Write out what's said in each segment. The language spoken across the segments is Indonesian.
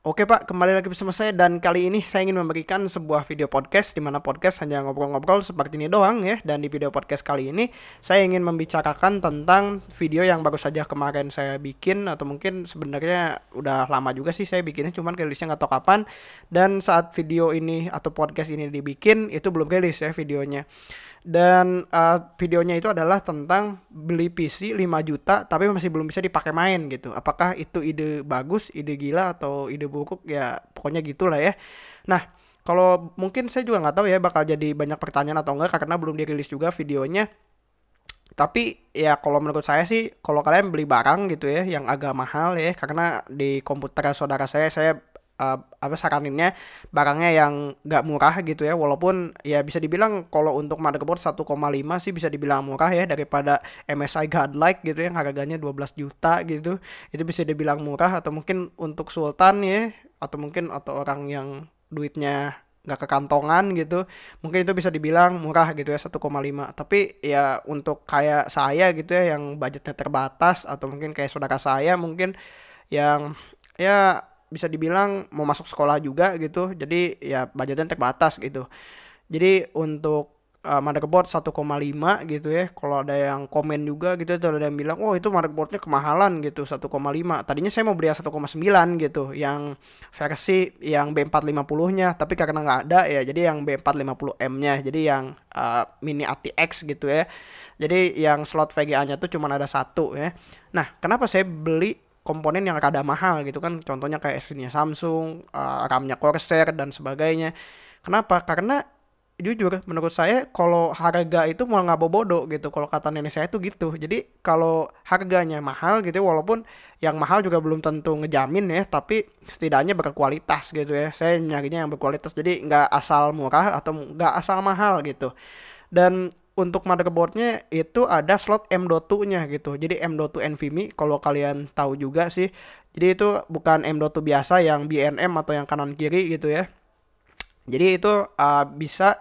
Oke Pak, kembali lagi bersama saya dan kali ini saya ingin memberikan sebuah video podcast di mana podcast hanya ngobrol-ngobrol seperti ini doang ya. Dan di video podcast kali ini saya ingin membicarakan tentang video yang baru saja kemarin saya bikin atau mungkin sebenarnya udah lama juga sih saya bikinnya cuman rilisnya nggak tahu kapan. Dan saat video ini atau podcast ini dibikin itu belum rilis ya videonya. Dan uh, videonya itu adalah tentang beli PC 5 juta tapi masih belum bisa dipakai main gitu. Apakah itu ide bagus, ide gila atau ide Bukuk ya pokoknya gitulah ya. Nah, kalau mungkin saya juga nggak tahu ya bakal jadi banyak pertanyaan atau enggak karena belum dirilis juga videonya. Tapi ya kalau menurut saya sih kalau kalian beli barang gitu ya yang agak mahal ya karena di komputer saudara saya saya uh, apa saraninnya barangnya yang nggak murah gitu ya walaupun ya bisa dibilang kalau untuk motherboard 1,5 sih bisa dibilang murah ya daripada MSI Godlike gitu yang harganya 12 juta gitu itu bisa dibilang murah atau mungkin untuk Sultan ya atau mungkin atau orang yang duitnya nggak kantongan gitu mungkin itu bisa dibilang murah gitu ya 1,5 tapi ya untuk kayak saya gitu ya yang budgetnya terbatas atau mungkin kayak saudara saya mungkin yang ya bisa dibilang mau masuk sekolah juga gitu jadi ya budgetnya terbatas gitu jadi untuk uh, motherboard 1,5 gitu ya kalau ada yang komen juga gitu atau ada yang bilang oh itu motherboardnya kemahalan gitu 1,5 tadinya saya mau beli yang 1,9 gitu yang versi yang B450 nya tapi karena nggak ada ya jadi yang B450M nya jadi yang uh, mini ATX gitu ya jadi yang slot VGA nya tuh cuma ada satu ya nah kenapa saya beli komponen yang rada mahal gitu kan contohnya kayak sd Samsung, uh, eh, ram Corsair dan sebagainya. Kenapa? Karena jujur menurut saya kalau harga itu mau nggak doh gitu kalau kata nenek saya itu gitu jadi kalau harganya mahal gitu ya, walaupun yang mahal juga belum tentu ngejamin ya tapi setidaknya berkualitas gitu ya saya nyarinya yang berkualitas jadi nggak asal murah atau nggak asal mahal gitu dan untuk motherboardnya itu ada slot M.2-nya gitu. Jadi M.2 NVMe kalau kalian tahu juga sih. Jadi itu bukan M.2 biasa yang BNM atau yang kanan kiri gitu ya. Jadi itu uh, bisa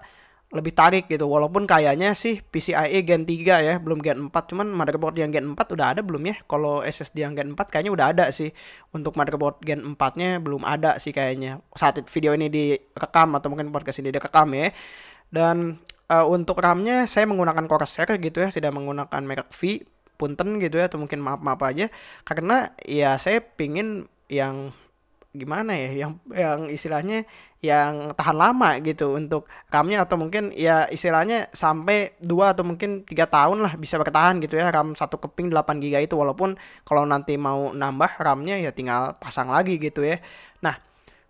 lebih tarik gitu walaupun kayaknya sih PCIe Gen 3 ya belum Gen 4 cuman motherboard yang Gen 4 udah ada belum ya kalau SSD yang Gen 4 kayaknya udah ada sih untuk motherboard Gen 4 nya belum ada sih kayaknya saat video ini direkam atau mungkin podcast ini direkam ya dan uh, untuk RAM-nya saya menggunakan Corsair gitu ya, tidak menggunakan merek V, punten gitu ya atau mungkin maaf-maaf aja karena ya saya pingin yang gimana ya yang yang istilahnya yang tahan lama gitu untuk RAM-nya atau mungkin ya istilahnya sampai 2 atau mungkin tiga tahun lah bisa bertahan gitu ya RAM satu keping 8 GB itu walaupun kalau nanti mau nambah RAM-nya ya tinggal pasang lagi gitu ya. Nah,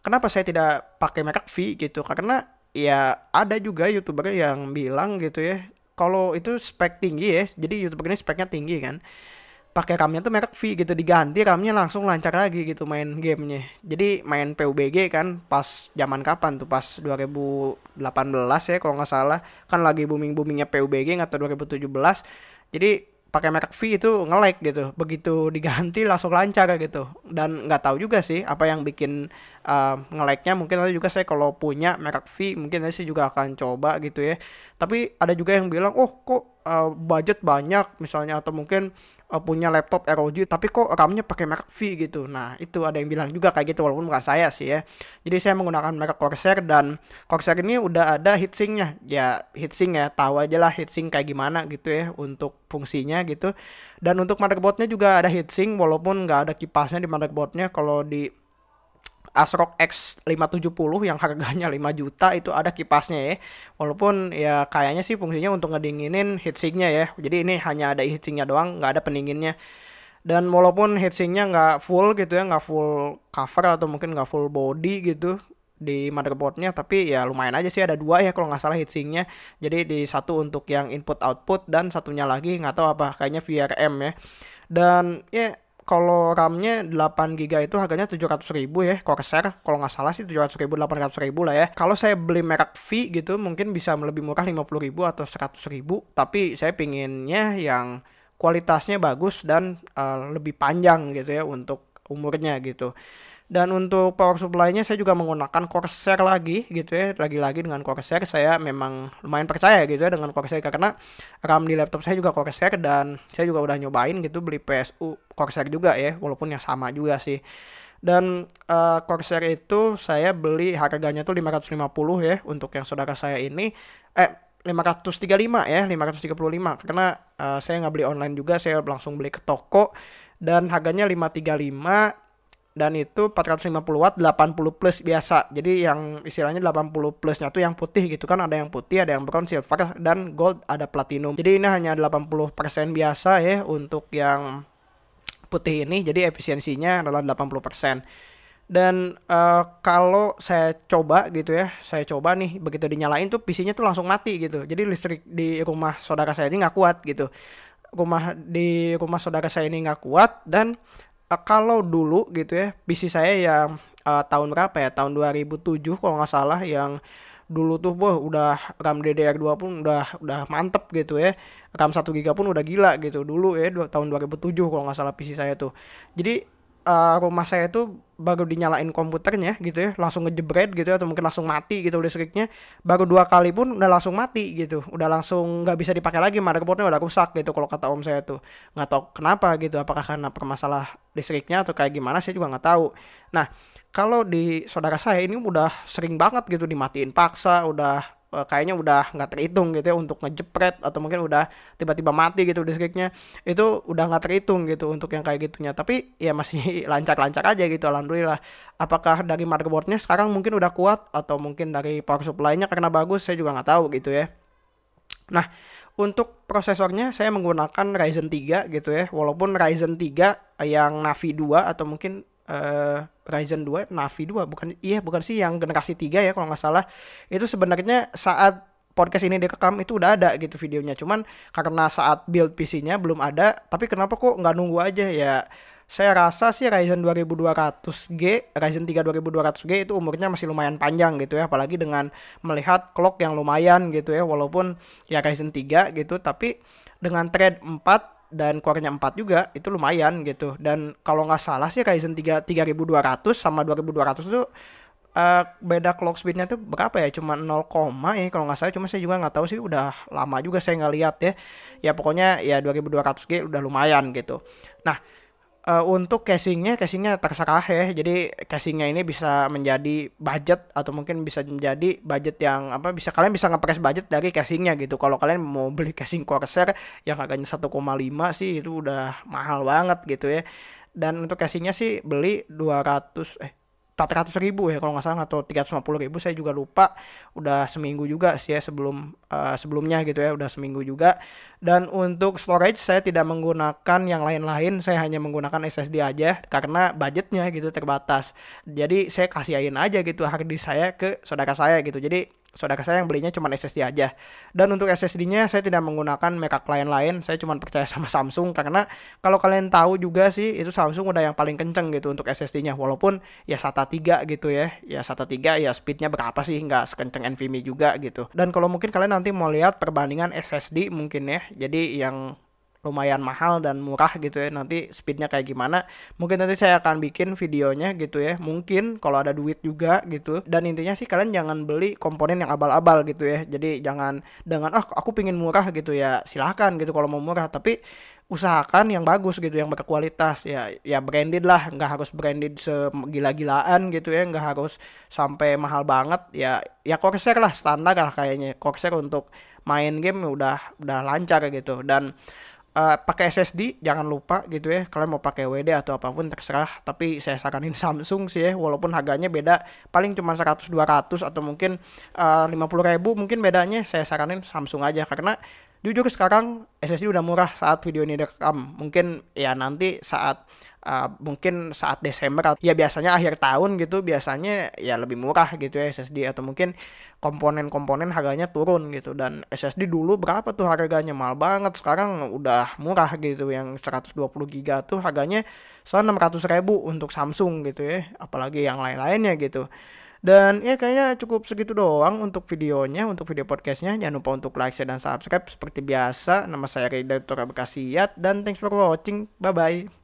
kenapa saya tidak pakai merek V gitu? Karena ya ada juga youtuber yang bilang gitu ya kalau itu spek tinggi ya jadi youtuber ini speknya tinggi kan pakai ramnya tuh merek V gitu diganti ramnya langsung lancar lagi gitu main gamenya jadi main PUBG kan pas zaman kapan tuh pas 2018 ya kalau nggak salah kan lagi booming boomingnya PUBG atau 2017 jadi pakai merek V itu ngelek gitu begitu diganti langsung lancar gitu dan nggak tahu juga sih apa yang bikin uh, nge-like-nya mungkin nanti juga saya kalau punya merek V mungkin nanti saya juga akan coba gitu ya tapi ada juga yang bilang oh kok uh, budget banyak misalnya atau mungkin uh, punya laptop ROG tapi kok RAM-nya pakai merek V gitu nah itu ada yang bilang juga kayak gitu walaupun bukan saya sih ya jadi saya menggunakan merek Corsair dan Corsair ini udah ada heatsinknya ya heatsink ya tahu aja lah heatsink kayak gimana gitu ya untuk fungsinya gitu dan untuk motherboardnya juga ada heatsink walaupun nggak ada kipasnya di motherboardnya kalau di Asrock X570 yang harganya 5 juta itu ada kipasnya ya. Walaupun ya kayaknya sih fungsinya untuk ngedinginin heatsinknya ya. Jadi ini hanya ada heatsinknya doang, nggak ada pendinginnya. Dan walaupun heatsinknya nggak full gitu ya, nggak full cover atau mungkin nggak full body gitu di motherboardnya tapi ya lumayan aja sih ada dua ya kalau nggak salah heatsinknya jadi di satu untuk yang input output dan satunya lagi nggak tahu apa kayaknya VRM ya dan ya kalau RAM-nya 8 GB itu harganya 700 ribu ya Corsair kalau nggak salah sih 700 ribu 800 ribu lah ya kalau saya beli merek V gitu mungkin bisa lebih murah 50 ribu atau 100 ribu tapi saya pinginnya yang kualitasnya bagus dan uh, lebih panjang gitu ya untuk umurnya gitu dan untuk power supply-nya saya juga menggunakan Corsair lagi gitu ya lagi-lagi dengan Corsair saya memang lumayan percaya gitu ya dengan Corsair karena RAM di laptop saya juga Corsair dan saya juga udah nyobain gitu beli PSU Corsair juga ya walaupun yang sama juga sih dan uh, Corsair itu saya beli harganya tuh 550 ya untuk yang saudara saya ini eh 535 ya 535 karena uh, saya nggak beli online juga saya langsung beli ke toko dan harganya 535 dan itu 450 watt 80 plus biasa jadi yang istilahnya 80 plusnya tuh yang putih gitu kan ada yang putih ada yang brown silver dan gold ada platinum jadi ini hanya 80% biasa ya untuk yang putih ini jadi efisiensinya adalah 80% dan uh, kalau saya coba gitu ya saya coba nih begitu dinyalain tuh PC-nya tuh langsung mati gitu jadi listrik di rumah saudara saya ini nggak kuat gitu rumah di rumah saudara saya ini nggak kuat dan uh, kalau dulu gitu ya PC saya yang uh, tahun berapa ya tahun 2007 kalau nggak salah yang dulu tuh boh udah RAM DDR2 pun udah udah mantep gitu ya RAM 1 GB pun udah gila gitu dulu ya tahun 2007 kalau nggak salah PC saya tuh jadi uh, rumah saya tuh baru dinyalain komputernya gitu ya langsung ngejebret gitu ya, atau mungkin langsung mati gitu listriknya baru dua kali pun udah langsung mati gitu udah langsung nggak bisa dipakai lagi motherboardnya udah rusak gitu kalau kata om saya tuh nggak tahu kenapa gitu apakah karena permasalah listriknya atau kayak gimana saya juga nggak tahu nah kalau di saudara saya ini udah sering banget gitu dimatiin paksa udah Eh, kayaknya udah nggak terhitung gitu ya untuk ngejepret atau mungkin udah tiba-tiba mati gitu listriknya itu udah nggak terhitung gitu untuk yang kayak gitunya tapi ya masih lancar-lancar aja gitu alhamdulillah apakah dari motherboardnya sekarang mungkin udah kuat atau mungkin dari power supply-nya karena bagus saya juga nggak tahu gitu ya nah untuk prosesornya saya menggunakan Ryzen 3 gitu ya walaupun Ryzen 3 yang Navi 2 atau mungkin uh, Ryzen 2, Navi 2 bukan iya bukan sih yang generasi 3 ya kalau nggak salah. Itu sebenarnya saat podcast ini direkam itu udah ada gitu videonya. Cuman karena saat build PC-nya belum ada, tapi kenapa kok nggak nunggu aja ya? Saya rasa sih Ryzen 2200G, Ryzen 3 2200G itu umurnya masih lumayan panjang gitu ya, apalagi dengan melihat clock yang lumayan gitu ya, walaupun ya Ryzen 3 gitu, tapi dengan thread 4 dan core-nya 4 juga itu lumayan gitu dan kalau nggak salah sih Ryzen 3 3200 sama 2200 itu uh, beda clock speednya tuh berapa ya cuma 0, ya kalau nggak salah cuma saya juga nggak tahu sih udah lama juga saya nggak lihat ya ya pokoknya ya 2200G udah lumayan gitu nah uh, untuk casingnya casingnya terserah ya jadi casingnya ini bisa menjadi budget atau mungkin bisa menjadi budget yang apa bisa kalian bisa ngepres budget dari casingnya gitu kalau kalian mau beli casing Corsair yang harganya 1,5 sih itu udah mahal banget gitu ya dan untuk casingnya sih beli 200 eh 400 ribu ya kalau nggak salah atau 350 ribu saya juga lupa udah seminggu juga sih ya sebelum uh, sebelumnya gitu ya udah seminggu juga dan untuk storage saya tidak menggunakan yang lain-lain saya hanya menggunakan SSD aja karena budgetnya gitu terbatas jadi saya kasihin aja gitu hard disk saya ke saudara saya gitu jadi saudara saya yang belinya cuma SSD aja. Dan untuk SSD-nya saya tidak menggunakan merek klien lain, saya cuma percaya sama Samsung karena kalau kalian tahu juga sih itu Samsung udah yang paling kenceng gitu untuk SSD-nya walaupun ya SATA 3 gitu ya. Ya SATA 3 ya speednya berapa sih nggak sekenceng NVMe juga gitu. Dan kalau mungkin kalian nanti mau lihat perbandingan SSD mungkin ya. Jadi yang lumayan mahal dan murah gitu ya nanti speednya kayak gimana mungkin nanti saya akan bikin videonya gitu ya mungkin kalau ada duit juga gitu dan intinya sih kalian jangan beli komponen yang abal-abal gitu ya jadi jangan dengan oh, aku pingin murah gitu ya silahkan gitu kalau mau murah tapi usahakan yang bagus gitu yang berkualitas ya ya branded lah nggak harus branded segila-gilaan gitu ya nggak harus sampai mahal banget ya ya Corsair lah standar lah kayaknya Corsair untuk main game udah udah lancar gitu dan uh, pakai SSD jangan lupa gitu ya kalian mau pakai WD atau apapun terserah tapi saya saranin Samsung sih ya walaupun harganya beda paling cuma 100 200 atau mungkin eh, uh, 50 ribu mungkin bedanya saya saranin Samsung aja karena jujur sekarang SSD udah murah saat video ini direkam mungkin ya nanti saat uh, mungkin saat Desember ya biasanya akhir tahun gitu biasanya ya lebih murah gitu ya SSD atau mungkin komponen-komponen harganya turun gitu dan SSD dulu berapa tuh harganya mahal banget sekarang udah murah gitu yang 120 giga tuh harganya 600 ribu untuk Samsung gitu ya apalagi yang lain-lainnya gitu dan ya kayaknya cukup segitu doang untuk videonya, untuk video podcastnya. Jangan lupa untuk like, share, dan subscribe. Seperti biasa, nama saya Ridha Tora Bekasiat. Dan thanks for watching. Bye-bye.